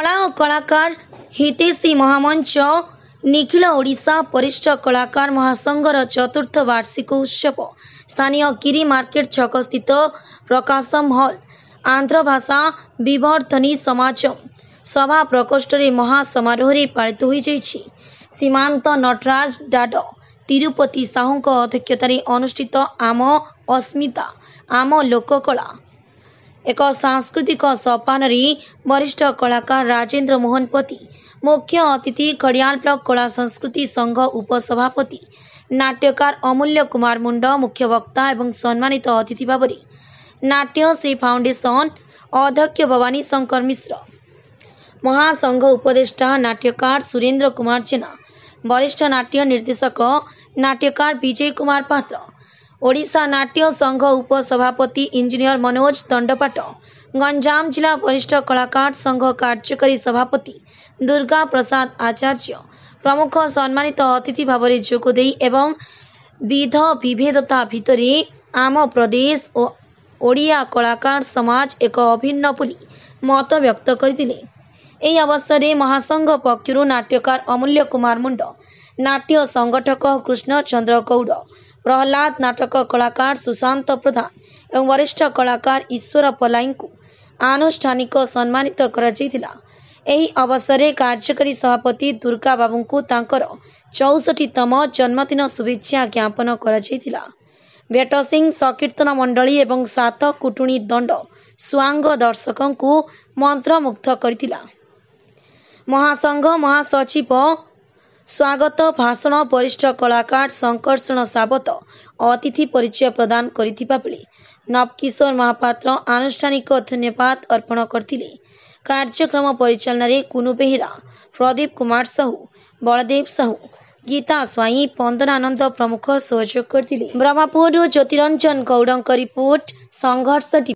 କଳା ଓ କଳାକାର ହିତେଶୀ ମହାମଞ୍ଚ ନିଖିଳ ଓଡ଼ିଶା ପରିଷ୍ଠ କଳାକାର ମହାସଂଘର ଚତୁର୍ଥ ବାର୍ଷିକ ଉତ୍ସବ ସ୍ଥାନୀୟ କିରି ମାର୍କେଟ ଛକ ସ୍ଥିତ ପ୍ରକାଶମ ହଲ୍ ଆନ୍ଧ୍ର ଭାଷା ବିବର୍ତ୍ତନୀ ସମାଜ ସଭା ପ୍ରକୋଷ୍ଠରେ ମହାସମାରୋହରେ ପାଳିତ ହୋଇଯାଇଛି ସୀମାନ୍ତ ନଟରାଜ ଡାଡ ତିରୁପତି ସାହୁଙ୍କ ଅଧ୍ୟକ୍ଷତାରେ ଅନୁଷ୍ଠିତ ଆମ ଅସ୍ମିତା ଆମ ଲୋକକଳା एक सांस्कृतिक सपानी वरिष्ठ कलाकार राजेन्द्र मोहन पति मुख्य अतिथि खडिया ब्लक कला संस्कृति संघ उपसभापति नाट्यकार अमूल्य कुमार मुख्य वक्ता एवं सम्मानित अतिथि भाव नाट्य श्री फाउंडेसन अध्यक्ष भवानी शंकर मिश्र महासंघ उपदेष्टा नाट्यकार सुरेन्द्र कुमार जेना वरिष्ठ नाट्य निर्देशक नाट्यकार विजय कुमार पात्र ଓଡ଼ିଶା ନାଟ୍ୟ ସଂଘ ଉପସଭାପତି ଇଞ୍ଜିନିୟର ମନୋଜ ଦଣ୍ଡପାଠ ଗଞ୍ଜାମ ଜିଲ୍ଲା ବରିଷ୍ଠ କଳାକାର ସଂଘ କାର୍ଯ୍ୟକାରୀ ସଭାପତି ଦୁର୍ଗା ପ୍ରସାଦ ଆଚାର୍ଯ୍ୟ ପ୍ରମୁଖ ସମ୍ମାନିତ ଅତିଥି ଭାବରେ ଯୋଗଦେଇ ଏବଂ ବିଧ ବିଭେଦତା ଭିତରେ ଆମ ପ୍ରଦେଶ ଓ ଓଡ଼ିଆ କଳାକାର ସମାଜ ଏକ ଅଭିନ୍ନ ବୋଲି ମତବ୍ୟକ୍ତ କରିଥିଲେ ଏହି ଅବସରରେ ମହାସଂଘ ପକ୍ଷରୁ ନାଟ୍ୟକାର ଅମୂଲ୍ୟ କୁମାର ମୁଣ୍ଡ ନାଟ୍ୟ ସଂଗଠକ କୃଷ୍ଣ ଚନ୍ଦ୍ର ଗୌଡ଼ ପ୍ରହଲ୍ଲାଦ ନାଟକ କଳାକାର ସୁଶାନ୍ତ ପ୍ରଧାନ ଏବଂ ବରିଷ୍ଠ କଳାକାର ଈଶ୍ୱର ପଲାଇଙ୍କୁ ଆନୁଷ୍ଠାନିକ ସମ୍ମାନିତ କରାଯାଇଥିଲା ଏହି ଅବସରରେ କାର୍ଯ୍ୟକାରୀ ସଭାପତି ଦୁର୍ଗା ବାବୁଙ୍କୁ ତାଙ୍କର ଚଉଷଠି ତମ ଜନ୍ମଦିନ ଶୁଭେଚ୍ଛା ଜ୍ଞାପନ କରାଯାଇଥିଲା ବେଟ ସିଂ ସଂକୀର୍ତ୍ତନ ମଣ୍ଡଳୀ ଏବଂ ସାତ କୁଟୁଣୀ ଦଣ୍ଡ ସ୍ୱାଙ୍ଗ ଦର୍ଶକଙ୍କୁ ମନ୍ତ୍ରମୁଗ୍ଧ କରିଥିଲା महासंघ महासचिव स्वागत भाषण वरिष्ठ कलाकार शङ्कर्षण सावत अतिथि परिचय प्रदान गरि नवकिशोर महापत्र आनुष्ठानिक धन्यवाद अर्पण कार्यक्रम परिचालन कुनु बेहेरा प्रदीप कुमार साहू बलदेव साहू गीता स्वई पन्दन प्रमुख सहयोग गरिह्मपुर ज्योतिरञ्जन गौड